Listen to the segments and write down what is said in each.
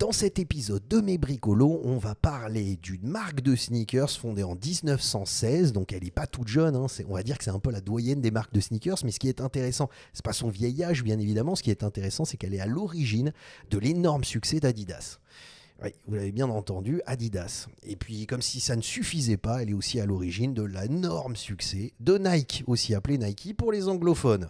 Dans cet épisode de Mes Bricolos, on va parler d'une marque de sneakers fondée en 1916, donc elle n'est pas toute jeune, hein. on va dire que c'est un peu la doyenne des marques de sneakers, mais ce qui est intéressant, c'est pas son vieil âge bien évidemment, ce qui est intéressant c'est qu'elle est à l'origine de l'énorme succès d'Adidas. Oui, vous l'avez bien entendu, Adidas. Et puis, comme si ça ne suffisait pas, elle est aussi à l'origine de l'énorme succès de Nike, aussi appelé Nike pour les anglophones.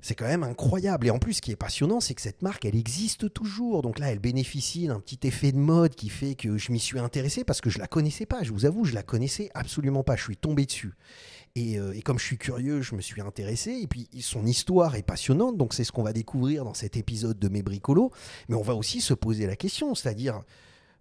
C'est quand même incroyable. Et en plus, ce qui est passionnant, c'est que cette marque, elle existe toujours. Donc là, elle bénéficie d'un petit effet de mode qui fait que je m'y suis intéressé parce que je la connaissais pas. Je vous avoue, je la connaissais absolument pas. Je suis tombé dessus. Et, euh, comme je suis curieux, je me suis intéressé. Et puis, son histoire est passionnante. Donc, c'est ce qu'on va découvrir dans cet épisode de Mes Bricolos. Mais on va aussi se poser la question, c'est-à-dire,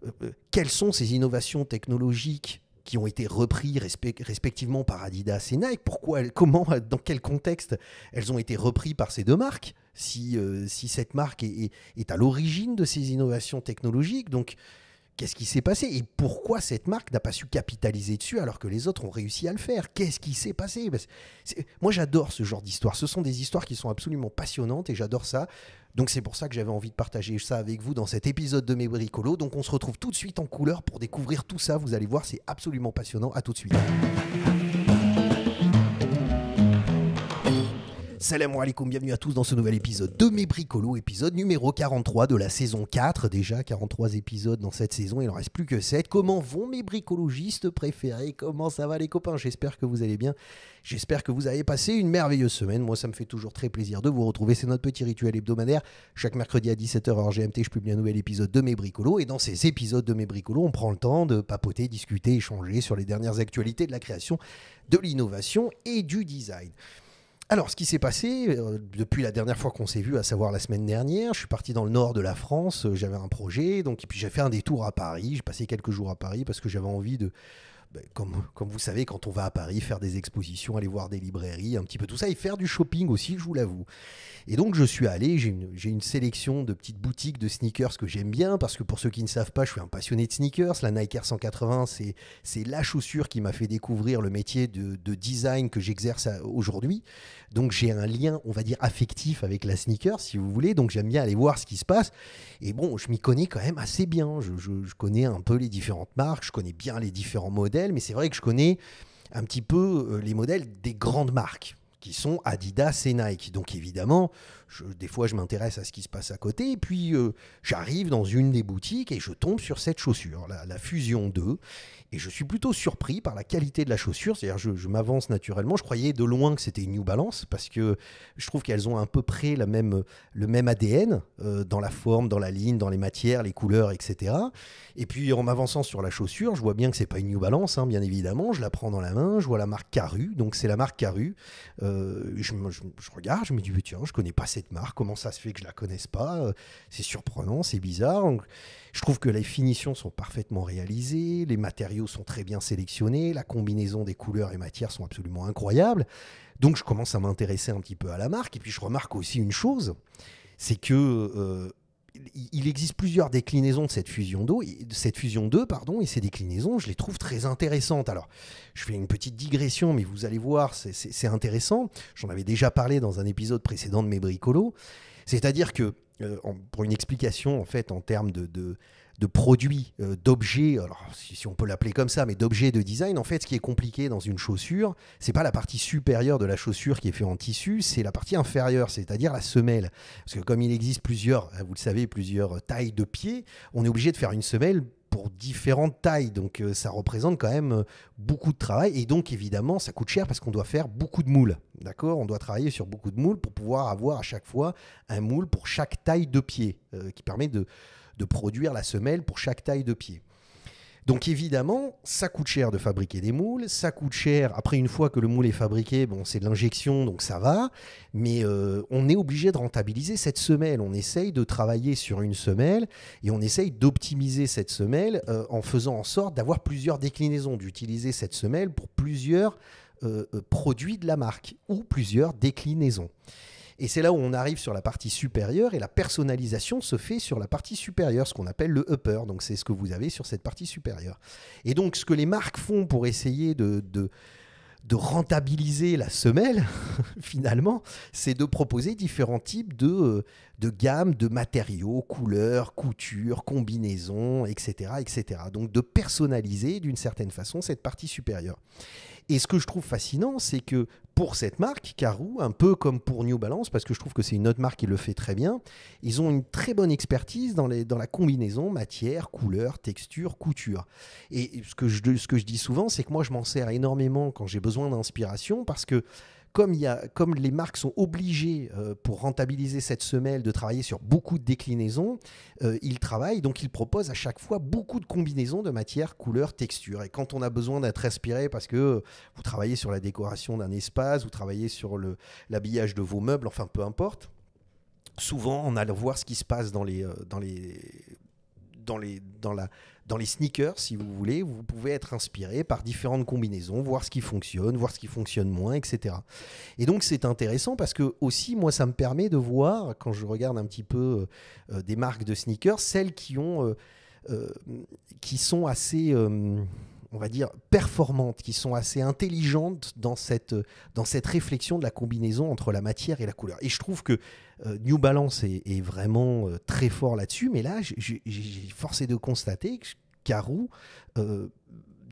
euh, euh, quelles sont ces innovations technologiques qui ont été repris respectivement par Adidas et Nike. Pourquoi, comment, dans quel contexte elles ont été reprises par ces deux marques si, euh, si cette marque est, est à l'origine de ces innovations technologiques Donc, qu'est-ce qui s'est passé et pourquoi cette marque n'a pas su capitaliser dessus alors que les autres ont réussi à le faire Qu'est-ce qui s'est passé Moi, j'adore ce genre d'histoire. Ce sont des histoires qui sont absolument passionnantes et j'adore ça. Donc c'est pour ça que j'avais envie de partager ça avec vous dans cet épisode de Mes Bricolos. Donc on se retrouve tout de suite en couleur pour découvrir tout ça. Vous allez voir, c'est absolument passionnant. À tout de suite. Salam alaikum, bienvenue à tous dans ce nouvel épisode de Mes Bricolos, épisode numéro 43 de la saison 4. Déjà 43 épisodes dans cette saison, il n'en reste plus que 7. Comment vont mes bricologistes préférés Comment ça va les copains J'espère que vous allez bien. J'espère que vous avez passé une merveilleuse semaine. Moi, ça me fait toujours très plaisir de vous retrouver. C'est notre petit rituel hebdomadaire. Chaque mercredi à 17h heure GMT, je publie un nouvel épisode de Mes Bricolos. Et dans ces épisodes de Mes Bricolos, on prend le temps de papoter, discuter, échanger sur les dernières actualités de la création, de l'innovation et du design. Alors, ce qui s'est passé euh, depuis la dernière fois qu'on s'est vu, à savoir la semaine dernière, je suis parti dans le nord de la France, euh, j'avais un projet, donc et puis j'ai fait un détour à Paris, j'ai passé quelques jours à Paris parce que j'avais envie de, ben, comme, vous savez, quand on va à Paris, faire des expositions, aller voir des librairies, un petit peu tout ça, et faire du shopping aussi, je vous l'avoue. Et donc je suis allé, j'ai une, sélection de petites boutiques de sneakers que j'aime bien, parce que pour ceux qui ne savent pas, je suis un passionné de sneakers. La Nike Air 180, c'est la chaussure qui m'a fait découvrir le métier de, design que j'exerce aujourd'hui. Donc j'ai un lien, on va dire, affectif avec la sneaker, si vous voulez. Donc j'aime bien aller voir ce qui se passe. Et bon, je m'y connais quand même assez bien. je connais un peu les différentes marques, je connais bien les différents modèles mais c'est vrai que je connais un petit peu euh, les modèles des grandes marques qui sont Adidas et Nike. Donc évidemment, des fois, je m'intéresse à ce qui se passe à côté. Et puis, euh, j'arrive dans une des boutiques et je tombe sur cette chaussure, la, Fusion 2. Et je suis plutôt surpris par la qualité de la chaussure. C'est-à-dire, je, je m'avance naturellement. Je croyais de loin que c'était une New Balance parce que je trouve qu'elles ont à peu près la même, le même ADN euh, dans la forme, dans la ligne, dans les matières, les couleurs, etc. Et puis, en m'avançant sur la chaussure, je vois bien que c'est pas une New Balance, hein, bien évidemment. Je la prends dans la main, je vois la marque Caru. Donc, c'est la marque Caru. Euh, je, regarde, je me dis, tiens, je connais pas marque, comment ça se fait que je la connaisse pas, euh, c'est surprenant, c'est bizarre. je trouve que les finitions sont parfaitement réalisées, les matériaux sont très bien sélectionnés, la combinaison des couleurs et matières sont absolument incroyables. Donc je commence à m'intéresser un petit peu à la marque et puis je remarque aussi une chose, c'est que euh, il existe plusieurs déclinaisons de cette fusion d'eau, de cette fusion 2, pardon, et ces déclinaisons, je les trouve très intéressantes. Alors, je fais une petite digression, mais vous allez voir, c'est intéressant. J'en avais déjà parlé dans un épisode précédent de mes bricolos. C'est-à-dire que, euh, pour une explication, en fait, en termes de de produits, euh, d'objets, alors si, on peut l'appeler comme ça, mais d'objets de design, en fait, ce qui est compliqué dans une chaussure, c'est pas la partie supérieure de la chaussure qui est faite en tissu, c'est la partie inférieure, c'est-à-dire la semelle. Parce que comme il existe plusieurs, vous le savez, plusieurs euh, tailles de pieds, on est obligé de faire une semelle pour différentes tailles. Donc euh, ça représente quand même euh, beaucoup de travail. Et donc évidemment, ça coûte cher parce qu'on doit faire beaucoup de moules. D'accord On doit travailler sur beaucoup de moules pour pouvoir avoir à chaque fois un moule pour chaque taille de pied, euh, qui permet de produire la semelle pour chaque taille de pied. Donc évidemment, ça coûte cher de fabriquer des moules, ça coûte cher, après une fois que le moule est fabriqué, bon, c'est de l'injection, donc ça va, mais euh, on est obligé de rentabiliser cette semelle, on essaye de travailler sur une semelle et on essaye d'optimiser cette semelle euh, en faisant en sorte d'avoir plusieurs déclinaisons, d'utiliser cette semelle pour plusieurs euh, produits de la marque ou plusieurs déclinaisons. Et c'est là où on arrive sur la partie supérieure et la personnalisation se fait sur la partie supérieure, ce qu'on appelle le upper. Donc c'est ce que vous avez sur cette partie supérieure. Et donc ce que les marques font pour essayer de, de rentabiliser la semelle, finalement, c'est de proposer différents types de, euh, de gammes de matériaux, couleurs, coutures, combinaisons, etc., etc. Donc de personnaliser d'une certaine façon cette partie supérieure. Et ce que je trouve fascinant, c'est que pour cette marque, Carou, un peu comme pour New Balance, parce que je trouve que c'est une autre marque qui le fait très bien, ils ont une très bonne expertise dans, la combinaison matière, couleur, texture, couture. Et ce que je dis souvent, c'est que moi, je m'en sers énormément quand j'ai besoin d'inspiration, parce que comme, les marques sont obligées euh, pour rentabiliser cette semelle de travailler sur beaucoup de déclinaisons, euh, ils travaillent, donc ils proposent à chaque fois beaucoup de combinaisons de matières, couleurs, textures. Et quand on a besoin d'être inspiré parce que euh, vous travaillez sur la décoration d'un espace, vous travaillez sur l'habillage de vos meubles, enfin peu importe, souvent on a voir ce qui se passe dans les, dans les, dans les, dans la dans les sneakers, si vous voulez, vous pouvez être inspiré par différentes combinaisons, voir ce qui fonctionne, voir ce qui fonctionne moins, etc. Et donc c'est intéressant parce que aussi, moi, ça me permet de voir, quand je regarde un petit peu euh, euh, des marques de sneakers, celles qui ont... Euh, qui sont assez, on va dire, performantes, qui sont assez intelligentes dans cette, dans cette réflexion de la combinaison entre la matière et la couleur. Et je trouve que euh, New Balance est, vraiment euh, très fort là-dessus, mais là, j'ai forcé de constater que Carou euh,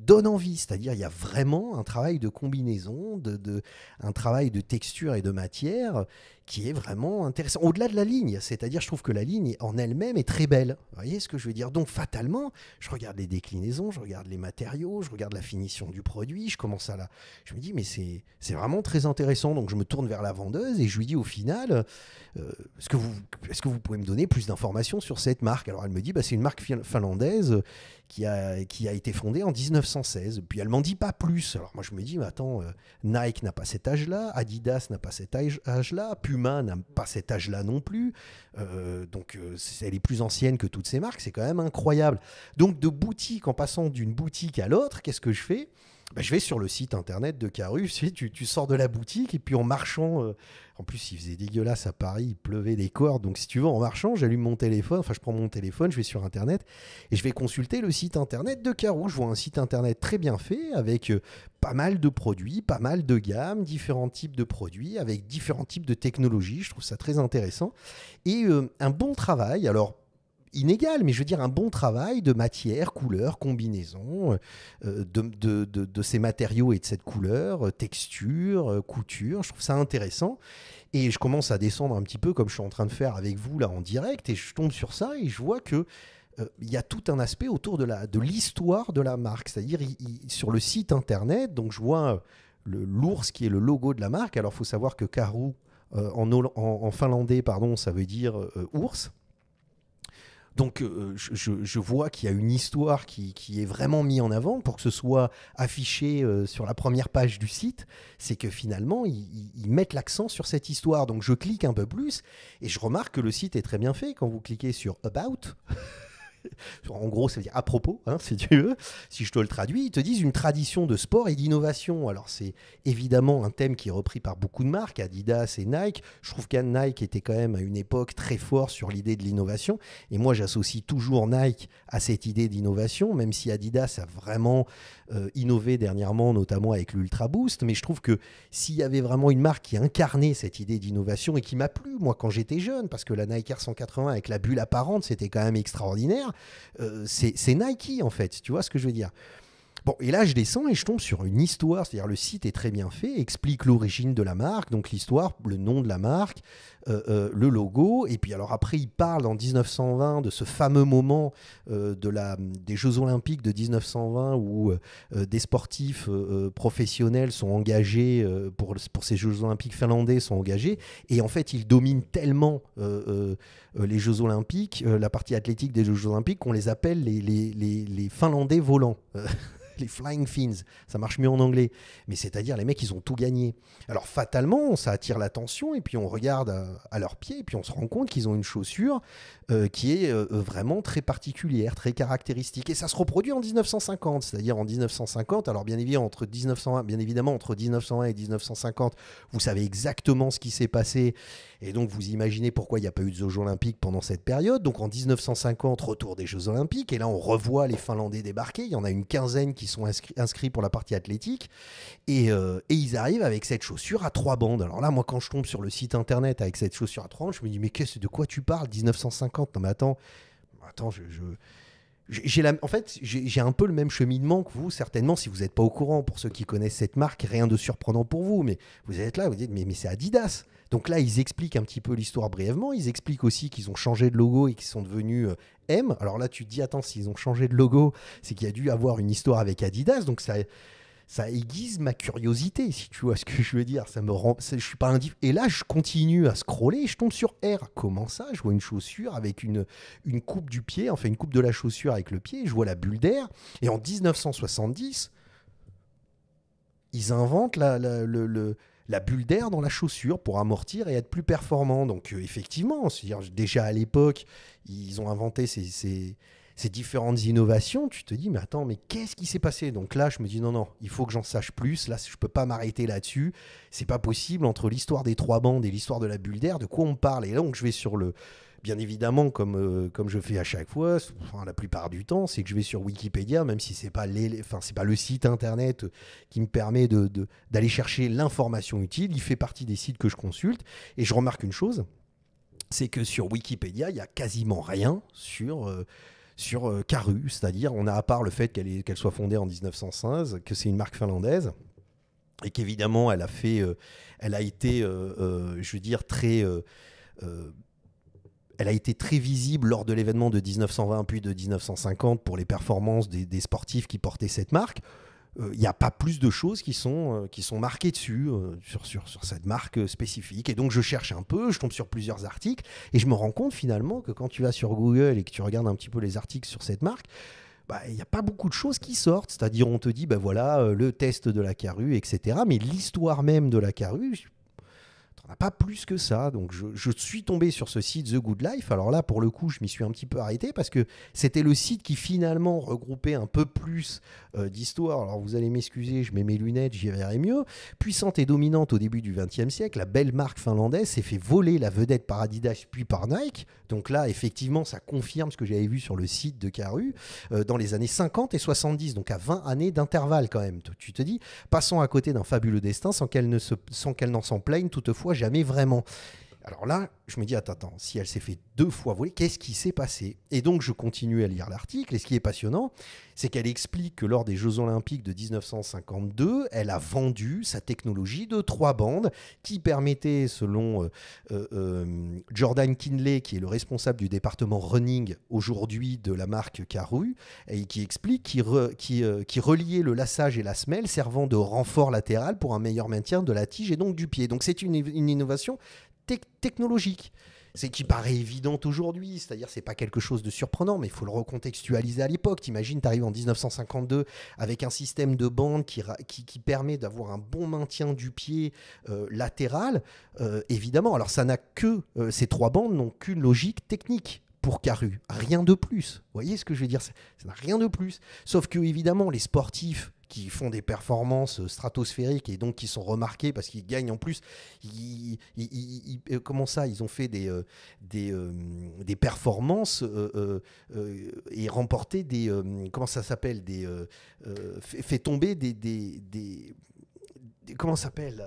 donne envie. C'est-à-dire, il y a vraiment un travail de combinaison, de, un travail de texture et de matière qui est vraiment intéressant, au-delà de la ligne. C'est-à-dire, je trouve que la ligne en elle-même est très belle. Vous voyez ce que je veux dire Donc, fatalement, je regarde les déclinaisons, je regarde les matériaux, je regarde la finition du produit, je commence à là, Je me dis, mais c'est, vraiment très intéressant. Donc, je me tourne vers la vendeuse et je lui dis au final, euh, est-ce, que vous, est que vous pouvez me donner plus d'informations sur cette marque Alors, elle me dit, bah, c'est une marque finlandaise qui a, qui a été fondée en 1916. Puis, elle m'en dit pas plus. Alors, moi, je me dis, mais attends, euh, Nike n'a pas cet âge-là, Adidas n'a pas cet âge-là, puis n'a pas cet âge-là non plus. Euh, donc, euh, elle est plus ancienne que toutes ces marques. C'est quand même incroyable. Donc, de boutique, en passant d'une boutique à l'autre, qu'est-ce que je fais bah, je vais sur le site internet de Carus. tu, tu, sors de la boutique et puis en marchant, euh, en plus il faisait dégueulasse à Paris, il pleuvait des cordes, donc si tu veux en marchant, j'allume mon téléphone, enfin je prends mon téléphone, je vais sur internet et je vais consulter le site internet de Caru. Je vois un site internet très bien fait avec euh, pas mal de produits, pas mal de gammes, différents types de produits avec différents types de technologies, je trouve ça très intéressant et euh, un bon travail. Alors inégal, mais je veux dire un bon travail de matière, couleur, combinaison, euh, euh, de, ces matériaux et de cette couleur, euh, texture, couture. Je trouve ça intéressant. Et je commence à descendre un petit peu comme je suis en train de faire avec vous là en direct, et je tombe sur ça et je vois que il y a tout un aspect autour de la de l'histoire de la marque, c'est-à-dire sur le site internet. Donc je vois le l'ours qui est le logo de la marque. Alors faut savoir que Karu en, en, finlandais pardon, ça veut dire ours. Donc euh, je, vois qu'il y a une histoire qui, est vraiment mise en avant pour que ce soit affiché euh, sur la première page du site, c'est que finalement ils mettent l'accent sur cette histoire. Donc je clique un peu plus et je remarque que le site est très bien fait quand vous cliquez sur About. en gros, ça veut dire à propos, hein, si tu veux, si je te le traduis, ils te disent une tradition de sport et d'innovation. Alors, c'est évidemment un thème qui est repris par beaucoup de marques, Adidas et Nike. Je trouve qu'un Nike était quand même à une époque très fort sur l'idée de l'innovation. Et moi, j'associe toujours Nike à cette idée d'innovation, même si Adidas a vraiment euh, innové dernièrement, notamment avec l'Ultra Boost. Mais je trouve que s'il y avait vraiment une marque qui incarnait cette idée d'innovation et qui m'a plu, moi, quand j'étais jeune, parce que la Nike Air 180 avec la bulle apparente, c'était quand même extraordinaire. Euh, c'est Nike en fait, tu vois ce que je veux dire Bon, et là, je descends et je tombe sur une histoire. C'est-à-dire, le site est très bien fait, explique l'origine de la marque, donc l'histoire, le nom de la marque, euh, euh, le logo. Et puis, alors après, il parle en 1920 de ce fameux moment euh, de la, des Jeux Olympiques de 1920 où des sportifs professionnels sont engagés pour, pour ces Jeux Olympiques finlandais, sont engagés. Et en fait, ils dominent tellement les Jeux Olympiques, la partie athlétique des Jeux Olympiques, qu'on les appelle les, les, les Finlandais volants. les Flying Fins, ça marche mieux en anglais. Mais c'est-à-dire, les mecs, ils ont tout gagné. Alors, fatalement, ça attire l'attention, et puis on regarde à, leurs pieds, et puis on se rend compte qu'ils ont une chaussure euh, qui est euh, euh, vraiment très particulière, très caractéristique. Et ça se reproduit en 1950, c'est-à-dire en 1950. Alors, bien évidemment, entre 1901, bien évidemment, entre 1901 et 1950, vous savez exactement ce qui s'est passé. Et donc, vous imaginez pourquoi il n'y a pas eu de Jeux Olympiques pendant cette période. Donc, en 1950, retour des Jeux Olympiques. Et là, on revoit les Finlandais débarquer. Il y en a une quinzaine qui sont inscrits, pour la partie athlétique. Euh, et, ils arrivent avec cette chaussure à trois bandes. Alors là, moi, quand je tombe sur le site internet avec cette chaussure à trois bandes, je me dis, mais qu'est-ce de quoi tu parles 1950 Non, mais attends, attends, je. j'ai la, en fait, j'ai un peu le même cheminement que vous, certainement, si vous n'êtes pas au courant. Pour ceux qui connaissent cette marque, rien de surprenant pour vous, mais vous êtes là, vous dites, mais, mais c'est Adidas. Donc là, ils expliquent un petit peu l'histoire brièvement. Ils expliquent aussi qu'ils ont changé de logo et qu'ils sont devenus euh, M. Alors là, tu te dis, attends, s'ils ont changé de logo, c'est qu'il y a dû avoir une histoire avec Adidas. Donc ça, ça aiguise ma curiosité, si tu vois ce que je veux dire. Ça me rend, je suis pas indif. Et là, je continue à scroller et je tombe sur R. Comment ça Je vois une chaussure avec une, une coupe du pied, enfin une coupe de la chaussure avec le pied. Je vois la bulle d'air. Et en 1970, ils inventent la, le la bulle d'air dans la chaussure pour amortir et être plus performant. Donc euh, effectivement, -dire, déjà à l'époque, ils ont inventé ces, ces, différentes innovations. Tu te dis, mais attends, mais qu'est-ce qui s'est passé Donc là, je me dis, non, non, il faut que j'en sache plus. Là, je peux pas m'arrêter là-dessus. C'est pas possible entre l'histoire des trois bandes et l'histoire de la bulle d'air. De quoi on parle Et là, donc je vais sur le bien évidemment, comme, euh, comme je fais à chaque fois, la plupart du temps, c'est que je vais sur Wikipédia, même si ce n'est pas, pas le site internet qui me permet d'aller de, d'aller chercher l'information utile. Il fait partie des sites que je consulte. Et je remarque une chose, c'est que sur Wikipédia, il n'y a quasiment rien sur... Euh, sur euh, Caru, c'est-à-dire on a à part le fait qu'elle qu'elle soit fondée en 1915, que c'est une marque finlandaise, et qu'évidemment elle a fait, elle a été, je veux dire, très elle a été très visible lors de l'événement de 1920 puis de 1950 pour les performances des, sportifs qui portaient cette marque. Euh, il n'y a pas plus de choses qui sont, euh, qui sont marquées dessus, euh, sur, sur, sur, cette marque spécifique. Et donc je cherche un peu, je tombe sur plusieurs articles, et je me rends compte finalement que quand tu vas sur Google et que tu regardes un petit peu les articles sur cette marque, bah, il n'y a pas beaucoup de choses qui sortent. C'est-à-dire on te dit, bah, voilà, le test de la carrue, etc. Mais l'histoire même de la carrue, pas plus que ça. Donc je, suis tombé sur ce site The Good Life. Alors là, pour le coup, je m'y suis un petit peu arrêté parce que c'était le site qui finalement regroupait un peu plus d'histoire euh, d'histoires. Alors vous allez m'excuser, je mets mes lunettes, j'y verrai mieux. Puissante et dominante au début du XXe siècle, la belle marque finlandaise s'est fait voler la vedette par Adidas puis par Nike. Donc là, effectivement, ça confirme ce que j'avais vu sur le site de Caru euh, dans les années 50 et 70, donc à 20 années d'intervalle quand même. Tu te dis, passons à côté d'un fabuleux destin sans qu'elle ne sans qu'elle n'en s'en plaigne toutefois jamais vraiment. Alors là, je me dis, attends, attends, si elle s'est fait deux fois voler, qu'est-ce qui s'est passé Et donc, je continue à lire l'article. Et ce qui est passionnant, c'est qu'elle explique que lors des Jeux Olympiques de 1952, elle a vendu sa technologie de trois bandes qui permettait, selon euh, euh, euh, Jordan Kinley, qui est le responsable du département running aujourd'hui de la marque Caru, et qui explique qui, reliait le lassage et la semelle servant de renfort latéral pour un meilleur maintien de la tige et donc du pied. Donc, c'est une, une innovation technologique. C'est qui paraît évident aujourd'hui, c'est-à-dire c'est pas quelque chose de surprenant, mais il faut le recontextualiser à l'époque. T'imagines, t'arrives en 1952 avec un système de bande qui, qui, permet d'avoir un bon maintien du pied euh, latéral, euh, évidemment. Alors ça n'a que, euh, ces trois bandes n'ont qu'une logique technique pour Caru. Rien de plus. Vous voyez ce que je veux dire Ça n'a rien de plus. Sauf que, évidemment, les sportifs qui font des performances euh, stratosphériques et donc qui sont remarqués parce qu'ils gagnent en plus. Ils, euh, comment ça Ils ont fait des, euh, des, performances et remporté des. comment ça s'appelle des, fait, tomber des. des, comment ça s'appelle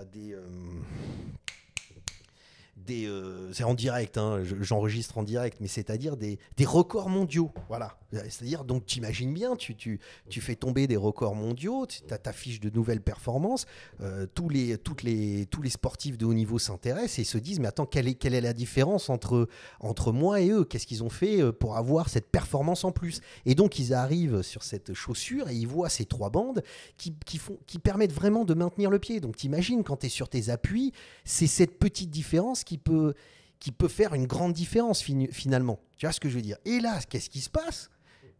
Des. c'est en direct, hein, j'enregistre en direct, mais c'est-à-dire des, des, records mondiaux, voilà. Euh, c'est-à-dire, donc, t'imagines bien, tu, tu, tu, fais tomber des records mondiaux, tu t'affiches de nouvelles performances, euh, tous, les, toutes les, tous les sportifs de haut niveau s'intéressent et se disent, mais attends, quelle est, quelle est la différence entre, entre moi et eux Qu'est-ce qu'ils ont fait euh, pour avoir cette performance en plus Et donc, ils arrivent sur cette chaussure et ils voient ces trois bandes qui, qui font, qui permettent vraiment de maintenir le pied. Donc, t'imagines, quand tu es sur tes appuis, c'est cette petite différence qui peut qui peut faire une grande différence finalement. Tu vois ce que je veux dire Et là, qu'est-ce qui se passe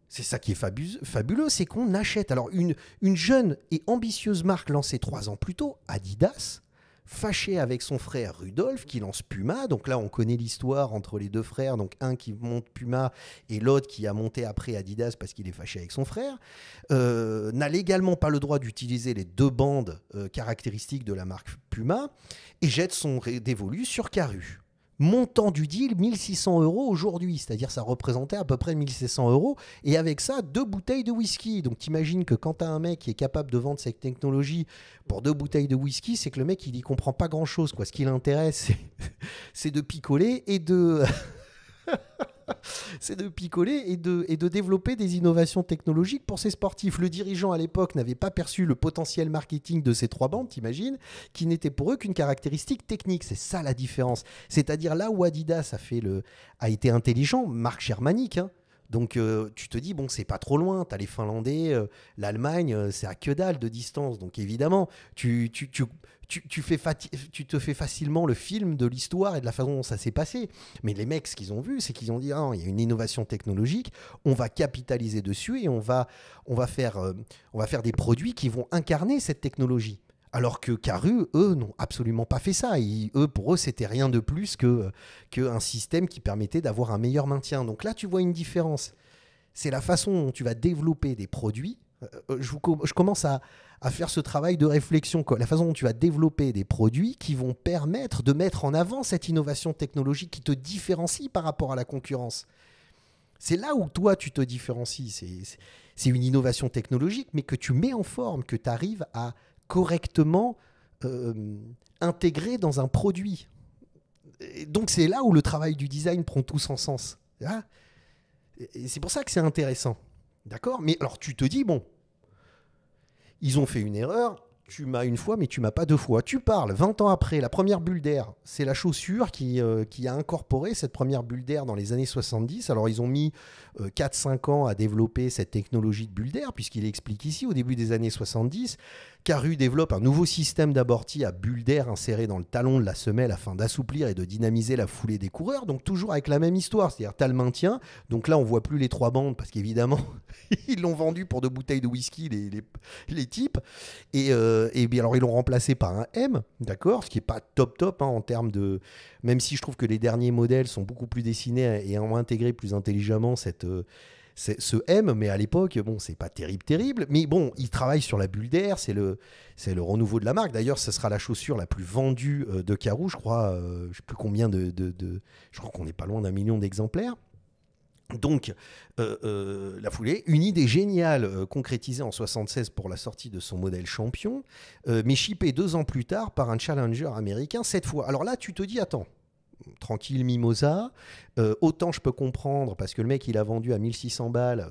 c'est ça qui est fabuleux, c'est qu'on achète. Alors, une, jeune et ambitieuse marque lancée trois ans plus tôt, Adidas, fâchée avec son frère Rudolf qui lance Puma. Donc là, on connaît l'histoire entre les deux frères. Donc, un qui monte Puma et l'autre qui a monté après Adidas parce qu'il est fâché avec son frère. Euh, n'a légalement pas le droit d'utiliser les deux bandes euh, caractéristiques de la marque Puma et jette son dévolu sur Caru montant du deal 1600 euros aujourd'hui, c'est-à-dire ça représentait à peu près 1600 euros, et avec ça, deux bouteilles de whisky. Donc t'imagines que quand t'as un mec qui est capable de vendre cette technologie pour deux bouteilles de whisky, c'est que le mec, il y comprend pas grand-chose. quoi. Ce qui l'intéresse, c'est de picoler et de... c'est de picoler et de, et de développer des innovations technologiques pour ces sportifs. Le dirigeant à l'époque n'avait pas perçu le potentiel marketing de ces trois bandes, t'imagines, qui n'était pour eux qu'une caractéristique technique. C'est ça la différence. C'est-à-dire là où Adidas a, fait le, a été intelligent, marque germanique, hein, donc euh, tu te dis, bon, c'est pas trop loin, tu as les Finlandais, euh, l'Allemagne, euh, c'est à que dalle de distance. Donc évidemment, tu, tu te fais facilement le film de l'histoire et de la façon dont ça s'est passé. Mais les mecs, ce qu'ils ont vu, c'est qu'ils ont dit, ah, il y a une innovation technologique, on va capitaliser dessus et on va, on va, on va faire des produits qui vont incarner cette technologie. Alors que Caru, eux, n'ont absolument pas fait ça. eux, pour eux, c'était rien de plus que, système qui permettait d'avoir un meilleur maintien. Donc là, tu vois une différence. C'est la façon dont tu vas développer des produits. Euh, euh, je, commence à, faire ce travail de réflexion. La façon dont tu vas développer des produits qui vont permettre de mettre en avant cette innovation technologique qui te différencie par rapport à la concurrence. C'est là où toi, tu te différencies. C'est une innovation technologique, mais que tu mets en forme, que tu arrives à correctement euh, intégré dans un produit. donc c'est là où le travail du design prend tout son sens. c'est pour ça que c'est intéressant. D'accord Mais alors tu te dis, bon, ils ont fait une erreur, tu m'as une fois, mais tu m'as pas deux fois. Tu parles 20 ans après, la première bulle d'air, c'est la chaussure qui, euh, qui, a incorporé cette première bulle d'air dans les années 70. Alors, ils ont mis 4-5 euh, ans à développer cette technologie de bulle d'air, puisqu'il explique ici, au début des années 70, Caru développe un nouveau système d'aborti à bulle d'air inséré dans le talon de la semelle afin d'assouplir et de dynamiser la foulée des coureurs. Donc, toujours avec la même histoire, c'est-à-dire, tu as le maintien. Donc là, on voit plus les trois bandes, parce qu'évidemment, ils l'ont vendu pour deux bouteilles de whisky, les, types. Et. Euh, euh, et bien alors ils l'ont remplacé par un M, d'accord, ce qui est pas top top hein, en termes de, même si je trouve que les derniers modèles sont beaucoup plus dessinés et ont intégré plus intelligemment cette euh, ce M, mais à l'époque, bon, c'est pas terrible, terrible. Mais bon, ils travaillent sur la bulle d'air, c'est le, c'est le renouveau de la marque. D'ailleurs, ce sera la chaussure la plus vendue euh, de Carou, je crois. je sais plus combien de je crois qu'on n'est pas loin d'un million d'exemplaires. Donc, euh, euh, La Foulée, une idée géniale euh, concrétisée en 76 pour la sortie de son modèle champion, mais chippée deux ans plus tard par un challenger américain cette fois. Alors là, tu te dis, attends, tranquille mimosa. Euh, autant je peux comprendre, parce que le mec, il a vendu à 1600 balles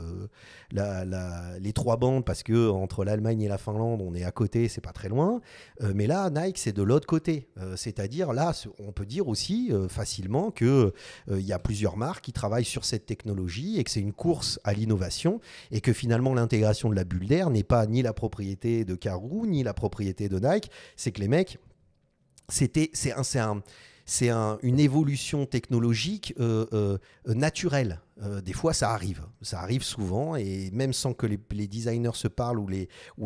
euh, les trois bandes, parce que entre l'Allemagne et la Finlande, on est à côté, c'est pas très loin. Euh, mais là, Nike, c'est de l'autre côté. C'est-à-dire, là, on peut dire aussi facilement qu'il il y a plusieurs marques qui travaillent sur cette technologie et que c'est une course à l'innovation et que finalement, l'intégration de la bulle d'air n'est pas ni la propriété de Carou, ni la propriété de Nike. C'est que les mecs, c'était, c'est c'est un c'est une évolution technologique euh, euh, naturelle. Euh, des fois, ça arrive, ça arrive souvent, et même sans que les, designers se parlent ou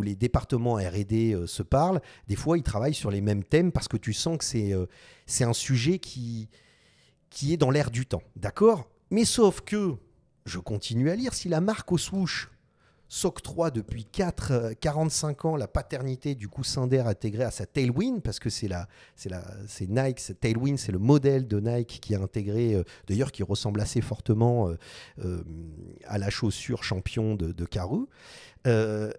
les, départements RD se parlent, des fois, ils travaillent sur les mêmes thèmes parce que tu sens que c'est un sujet qui, qui est dans l'air du temps. D'accord Mais sauf que, je continue à lire, si la marque aux souches s'octroie depuis 4, 45 euh, ans la paternité du coussin d'air intégré à sa Tailwind, parce que c'est la, Nike, Tailwind, c'est le modèle de Nike qui a intégré, euh, d'ailleurs qui ressemble assez fortement euh, à la chaussure champion de, de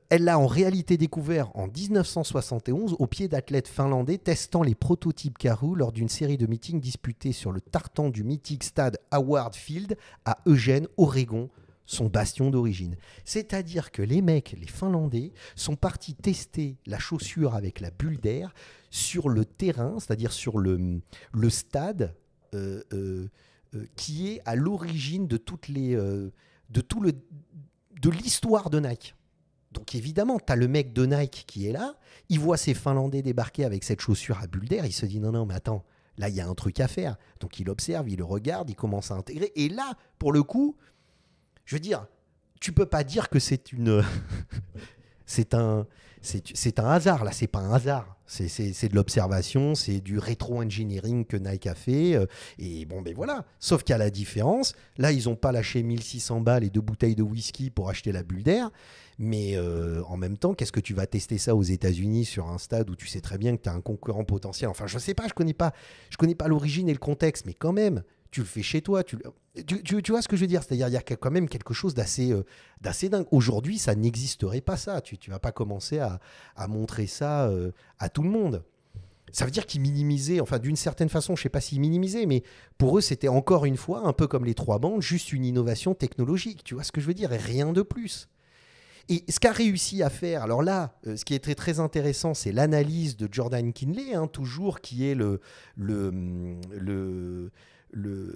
elle l'a en réalité découvert en 1971 au pied d'athlètes finlandais testant les prototypes Caru lors d'une série de meetings disputés sur le tartan du mythique stade Howard Field à Eugene, Oregon, son bastion d'origine. C'est-à-dire que les mecs, les Finlandais, sont partis tester la chaussure avec la bulle d'air sur le terrain, c'est-à-dire sur le, le stade euh, euh, euh, qui est à l'origine de toutes les de tout le de l'histoire de Nike. Donc évidemment, tu as le mec de Nike qui est là, il voit ces Finlandais débarquer avec cette chaussure à bulle d'air, il se dit non non mais attends, là il y a un truc à faire. Donc il observe, il le regarde, il commence à intégrer et là pour le coup, je veux dire, tu peux pas dire que c'est une. c'est un. C'est un hasard, là, c'est pas un hasard. C'est de l'observation, c'est du rétro-engineering que Nike a fait. Euh, et bon, ben voilà. Sauf qu'à la différence, là, ils n'ont pas lâché 1600 balles et deux bouteilles de whisky pour acheter la bulle d'air. Mais euh, en même temps, qu'est-ce que tu vas tester ça aux États-Unis sur un stade où tu sais très bien que tu as un concurrent potentiel Enfin, je ne sais pas, je ne connais pas, connais pas l'origine et le contexte, mais quand même, tu le fais chez toi. Tu, tu, tu, vois ce que je veux dire C'est-à-dire, qu'il y a quand même quelque chose euh, d'assez dingue. Aujourd'hui, ça n'existerait pas ça. Tu ne vas pas commencer à, montrer ça euh, à tout le monde. Ça veut dire qu'ils minimisaient, enfin d'une certaine façon, je ne sais pas s'ils minimisaient, mais pour eux, c'était encore une fois, un peu comme les trois bandes, juste une innovation technologique. Tu vois ce que je veux dire Et rien de plus. Et ce qu'a réussi à faire, alors là, euh, ce qui est très, intéressant, c'est l'analyse de Jordan Kinley, hein, toujours, qui est le, le, le le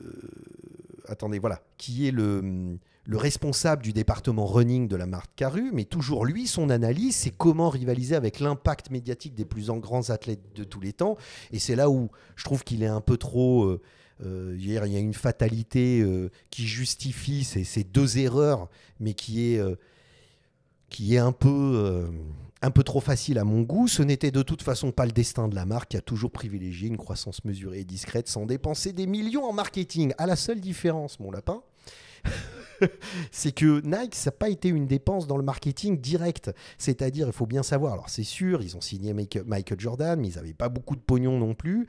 attendez, voilà, qui est le, responsable du département running de la marque Caru, mais toujours lui, son analyse, c'est comment rivaliser avec l'impact médiatique des plus grands athlètes de tous les temps. Et c'est là où je trouve qu'il est un peu trop. Euh, euh, il y a une fatalité euh, qui justifie ces, ces, deux erreurs, mais qui est, qui est un peu un peu trop facile à mon goût. Ce n'était de toute façon pas le destin de la marque qui a toujours privilégié une croissance mesurée et discrète sans dépenser des millions en marketing. À la seule différence, mon lapin, c'est que Nike, ça n'a pas été une dépense dans le marketing direct. C'est-à-dire, il faut bien savoir, alors c'est sûr, ils ont signé Michael Jordan, mais ils n'avaient pas beaucoup de pognon non plus.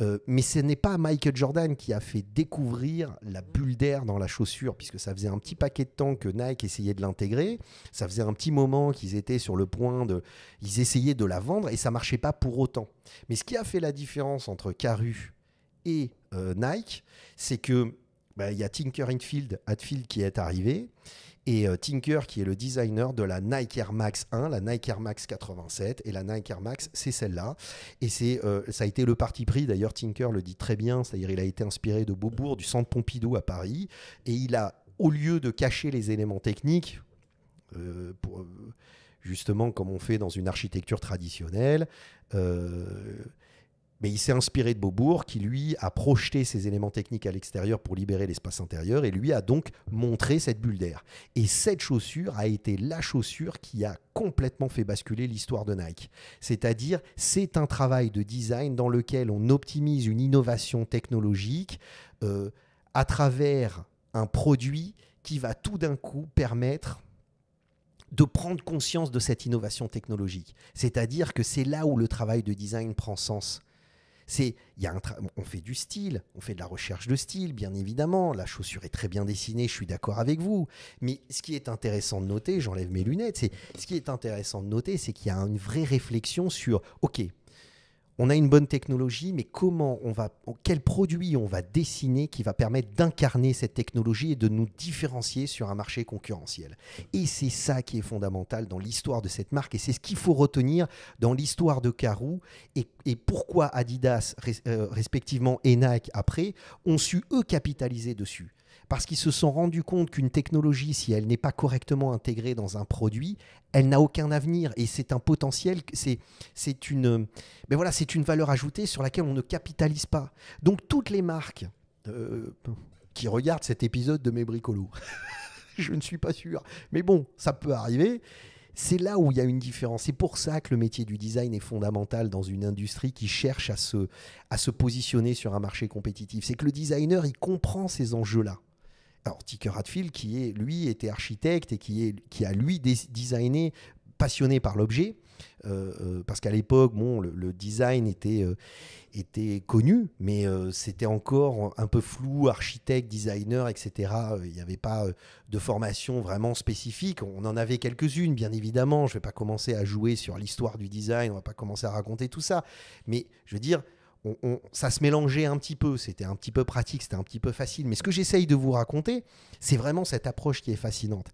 Euh, mais ce n'est pas Michael Jordan qui a fait découvrir la bulle d'air dans la chaussure, puisque ça faisait un petit paquet de temps que Nike essayait de l'intégrer. Ça faisait un petit moment qu'ils étaient sur le point de... Ils essayaient de la vendre et ça marchait pas pour autant. Mais ce qui a fait la différence entre Caru et euh, Nike, c'est que bah, il y a Tinker Infield qui est arrivé. Et euh, Tinker, qui est le designer de la Nike Air Max 1, la Nike Air Max 87, et la Nike Air Max, c'est celle-là. Et c'est, euh, ça a été le parti pris, d'ailleurs, Tinker le dit très bien, c'est-à-dire il a été inspiré de Beaubourg, du centre Pompidou à Paris, et il a, au lieu de cacher les éléments techniques, euh, justement comme on fait dans une architecture traditionnelle, mais il s'est inspiré de Beaubourg, qui lui a projeté ses éléments techniques à l'extérieur pour libérer l'espace intérieur, et lui a donc montré cette bulle d'air. Et cette chaussure a été la chaussure qui a complètement fait basculer l'histoire de Nike. C'est-à-dire, c'est un travail de design dans lequel on optimise une innovation technologique euh, à travers un produit qui va tout d'un coup permettre de prendre conscience de cette innovation technologique. C'est-à-dire que c'est là où le travail de design prend sens il y a un on fait du style, on fait de la recherche de style, bien évidemment. La chaussure est très bien dessinée, je suis d'accord avec vous. Mais ce qui est intéressant de noter, j'enlève mes lunettes, c'est ce qui est intéressant de noter, c'est qu'il y a une vraie réflexion sur, ok, on a une bonne technologie, mais comment on va, quel produit on va dessiner qui va permettre d'incarner cette technologie et de nous différencier sur un marché concurrentiel. Et c'est ça qui est fondamental dans l'histoire de cette marque et c'est ce qu'il faut retenir dans l'histoire de Carou et, pourquoi Adidas, euh, respectivement et Nike après, ont su eux capitaliser dessus parce qu'ils se sont rendus compte qu'une technologie, si elle n'est pas correctement intégrée dans un produit, elle n'a aucun avenir et c'est un potentiel, c'est, une, mais ben voilà, c'est une valeur ajoutée sur laquelle on ne capitalise pas. Donc toutes les marques euh, qui regardent cet épisode de Mes Bricolos, je ne suis pas sûr, mais bon, ça peut arriver. C'est là où il y a une différence. C'est pour ça que le métier du design est fondamental dans une industrie qui cherche à se, à se positionner sur un marché compétitif. C'est que le designer, il comprend ces enjeux-là. Alors Ticker Hatfield, qui est, lui était architecte et qui, est, qui a lui designé, passionné par l'objet, euh, euh, parce qu'à l'époque, bon, le, design était, euh, était connu, mais c'était encore un peu flou, architecte, designer, etc. Il n'y avait pas de formation vraiment spécifique. On en avait quelques-unes, bien évidemment. Je ne vais pas commencer à jouer sur l'histoire du design, on ne va pas commencer à raconter tout ça. Mais je veux dire, ça se mélangeait un petit peu, c'était un petit peu pratique, c'était un petit peu facile. Mais ce que j'essaye de vous raconter, c'est vraiment cette approche qui est fascinante.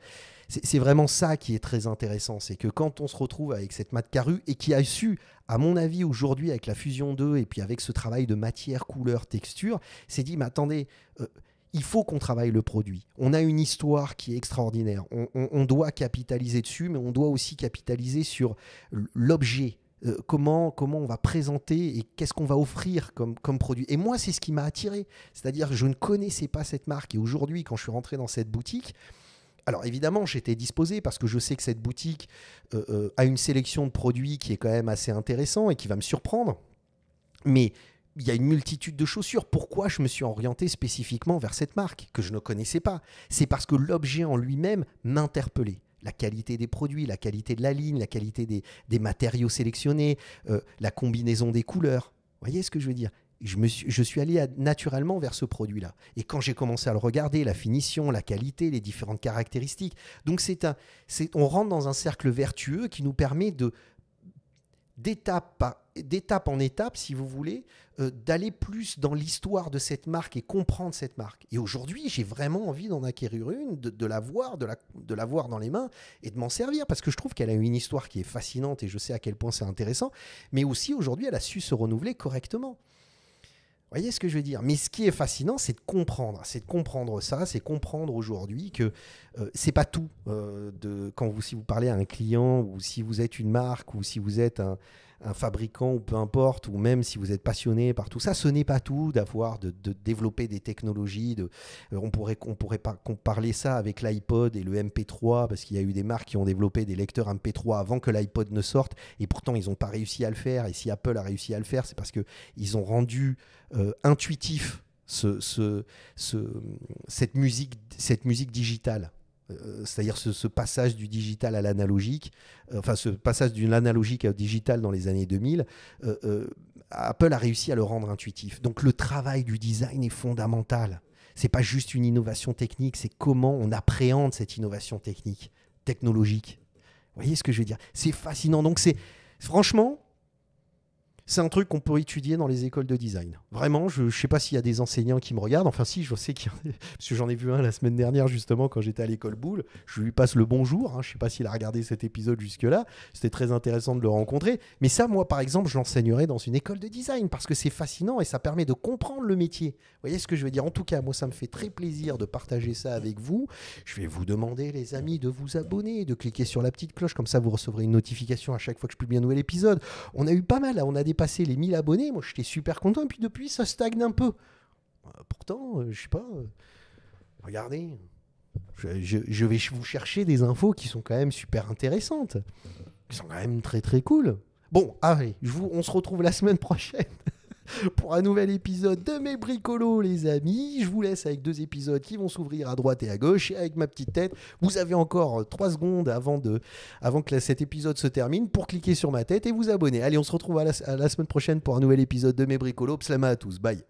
C'est vraiment ça qui est très intéressant, c'est que quand on se retrouve avec cette mat Caru et qui a su, à mon avis aujourd'hui avec la fusion 2 et puis avec ce travail de matière, couleur, texture, s'est dit mais attendez. Euh, il faut qu'on travaille le produit. On a une histoire qui est extraordinaire. on doit capitaliser dessus, mais on doit aussi capitaliser sur l'objet euh, comment, comment on va présenter et qu'est-ce qu'on va offrir comme, comme produit. Et moi, c'est ce qui m'a attiré. C'est-à-dire, je ne connaissais pas cette marque. Et aujourd'hui, quand je suis rentré dans cette boutique, alors évidemment, j'étais disposé parce que je sais que cette boutique euh, euh, a une sélection de produits qui est quand même assez intéressant et qui va me surprendre. Mais il y a une multitude de chaussures. Pourquoi je me suis orienté spécifiquement vers cette marque que je ne connaissais pas C'est parce que l'objet en lui-même m'interpellait la qualité des produits, la qualité de la ligne, la qualité des, matériaux sélectionnés, euh, la combinaison des couleurs. Vous voyez ce que je veux dire je, me suis, je suis allé naturellement vers ce produit-là. Et quand j'ai commencé à le regarder, la finition, la qualité, les différentes caractéristiques, donc c'est un, on rentre dans un cercle vertueux qui nous permet de d'étape en étape, si vous voulez, euh, d'aller plus dans l'histoire de cette marque et comprendre cette marque. Et aujourd'hui, j'ai vraiment envie d'en acquérir une, de, la voir, de la, de la voir dans les mains et de m'en servir, parce que je trouve qu'elle a une histoire qui est fascinante et je sais à quel point c'est intéressant, mais aussi aujourd'hui, elle a su se renouveler correctement voyez ce que je veux dire Mais ce qui est fascinant, c'est de comprendre, c'est de comprendre ça, c'est comprendre aujourd'hui que euh, c'est pas tout. Euh, de, quand vous, si vous parlez à un client ou si vous êtes une marque ou si vous êtes un, un fabricant ou peu importe, ou même si vous êtes passionné par tout ça, ce n'est pas tout d'avoir, de, développer des technologies. Euh, on pourrait, on pourrait pas' parler ça avec l'iPod et le MP3, parce qu'il y a eu des marques qui ont développé des lecteurs MP3 avant que l'iPod ne sorte, et pourtant ils n'ont pas réussi à le faire. Et si Apple a réussi à le faire, c'est parce qu'ils ont rendu euh, intuitif cette, musique, cette musique digitale. Euh, c'est-à-dire ce, passage du digital à l'analogique, euh, enfin ce passage d'une analogique au digital dans les années 2000, euh, Apple a réussi à le rendre intuitif. Donc le travail du design est fondamental. C'est pas juste une innovation technique, c'est comment on appréhende cette innovation technique, technologique. Vous voyez ce que je veux dire C'est fascinant. Donc c'est franchement, c'est un truc qu'on peut étudier dans les écoles de design. Vraiment, je ne sais pas s'il y a des enseignants qui me regardent. Enfin, si, je sais qu'il y en a, parce que j'en ai vu un la semaine dernière, justement, quand j'étais à l'école boule Je lui passe le bonjour. Hein. Je ne sais pas s'il a regardé cet épisode jusque-là. C'était très intéressant de le rencontrer. Mais ça, moi, par exemple, je l'enseignerai dans une école de design parce que c'est fascinant et ça permet de comprendre le métier. Vous voyez ce que je veux dire En tout cas, moi, ça me fait très plaisir de partager ça avec vous. Je vais vous demander, les amis, de vous abonner, de cliquer sur la petite cloche. Comme ça, vous recevrez une notification à chaque fois que je publie un nouvel épisode. On a eu pas mal. Hein. On a des passer les 1000 abonnés, moi j'étais super content. Et puis depuis, ça stagne un peu. Bah, pourtant, euh, je sais pas. Euh, regardez, je, je, vais vous chercher des infos qui sont quand même super intéressantes, qui sont quand même très très cool. Bon, allez, je vous, on se retrouve la semaine prochaine. pour un nouvel épisode de mes bricolos, les amis. Je vous laisse avec deux épisodes qui vont s'ouvrir à droite et à gauche. Et avec ma petite tête, vous avez encore euh, trois secondes avant, de, avant que cet épisode se termine pour cliquer sur ma tête et vous abonner. Allez, on se retrouve à la, semaine prochaine pour un nouvel épisode de mes bricolos. Pslama à tous. Bye.